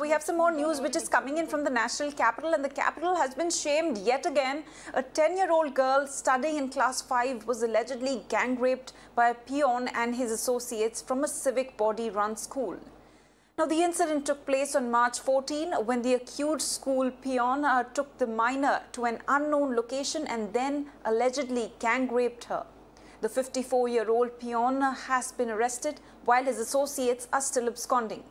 we have some more news which is coming in from the national capital, and the capital has been shamed yet again. A 10 year old girl studying in class 5 was allegedly gang raped by a peon and his associates from a civic body run school. Now, the incident took place on March 14 when the accused school peon uh, took the minor to an unknown location and then allegedly gang raped her. The 54 year old peon has been arrested while his associates are still absconding.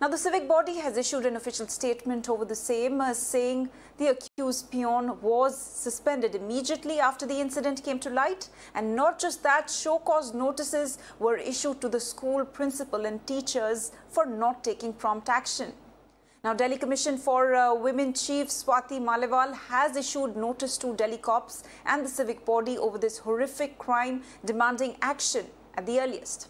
Now, the civic body has issued an official statement over the same, uh, saying the accused peon was suspended immediately after the incident came to light. And not just that, show cause notices were issued to the school principal and teachers for not taking prompt action. Now, Delhi Commission for uh, Women Chief Swati Malewal has issued notice to Delhi cops and the civic body over this horrific crime, demanding action at the earliest.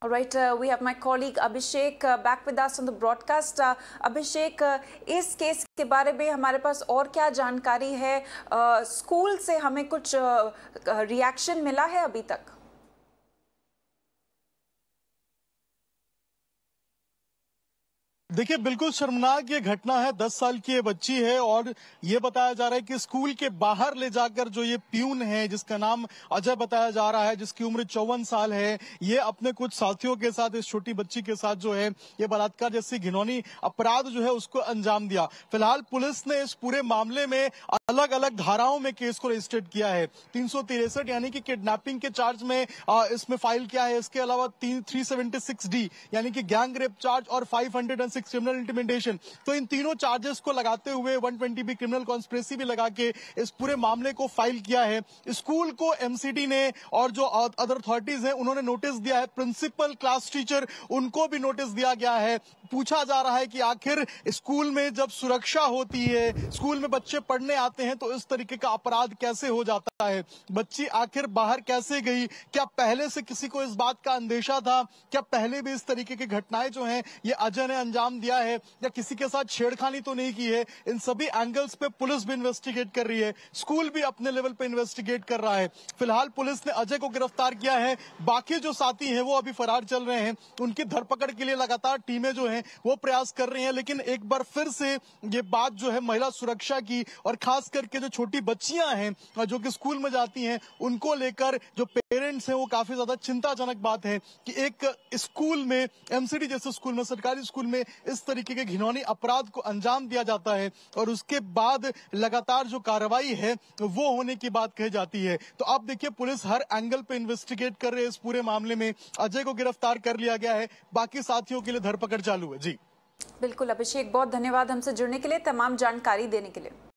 All right, uh, we have my colleague Abhishek uh, back with us on the broadcast. Uh, Abhishek, इस case के बारे में हमारे पास और क्या जानकारी है school से हमें कुछ रिएक्शन मिला है अभी तक देखिए बिल्कुल शर्मनाक ये घटना है दस साल की ये बच्ची है और ये बताया जा रहा है कि स्कूल के बाहर ले जाकर जो ये प्यून है जिसका नाम अजय बताया जा रहा है जिसकी उम्र चौवन साल है ये अपने कुछ साथियों के साथ इस छोटी बच्ची के साथ जो है ये बलात्कार जैसी घिनौनी अपराध जो है उसको अंजाम दिया फिलहाल पुलिस ने इस पूरे मामले में अलग अलग धाराओं में केस को रजिस्टर्ड किया है तीन यानी कि किडनेपिंग के चार्ज में इसमें फाइल किया है इसके अलावा थ्री डी यानी कि गैंग रेप चार्ज और फाइव सिक्स क्रिमिनल इंटिमिडेशन तो इन तीनों चार्जेस को लगाते हुए 120 बी क्रिमिनल कॉन्स्परेसी भी लगा के इस पूरे मामले को फाइल किया है स्कूल को एमसीडी ने और जो अदर अथॉरिटीज हैं उन्होंने नोटिस दिया है प्रिंसिपल क्लास टीचर उनको भी नोटिस दिया गया है पूछा जा रहा है कि आखिर स्कूल में जब सुरक्षा होती है स्कूल में बच्चे पढ़ने आते हैं तो इस तरीके का अपराध कैसे हो जाता है बच्ची आखिर बाहर कैसे गई क्या पहले से किसी को इस बात का अंदेशा था क्या पहले भी इस तरीके की घटनाएं जो हैं ये अजन अंजाम अंजाम दिया है या किसी के साथ छेड़खानी तो नहीं की है इन सभी एंगल्स पे पुलिस भी इन्वेस्टिगेट कर रही है स्कूल भी अपने लेवल पे इन्वेस्टिगेट कर रहा है फिलहाल पुलिस ने अजय को गिरफ्तार किया है बाकी जो साथी है वो अभी फरार चल रहे हैं उनकी धरपकड़ के लिए लगातार टीमें जो है वो प्रयास कर रही है लेकिन एक बार फिर से ये बात जो है महिला सुरक्षा की और खास करके जो छोटी बच्चियां हैं जो कि स्कूल में जाती हैं उनको लेकर जो पेरेंट्स हैं वो काफी ज्यादा चिंताजनक बात है कि एक स्कूल में एमसीडी जैसे स्कूल में सरकारी स्कूल में इस तरीके के घिनौनी अपराध को अंजाम दिया जाता है और उसके बाद लगातार जो कार्रवाई है वो होने की बात कही जाती है तो आप देखिए पुलिस हर एंगल पे इन्वेस्टिगेट कर रहे है इस पूरे मामले में अजय को गिरफ्तार कर लिया गया है बाकी साथियों के लिए धरपकड़ चालू है जी बिल्कुल अभिषेक बहुत धन्यवाद हमसे जुड़ने के लिए तमाम जानकारी देने के लिए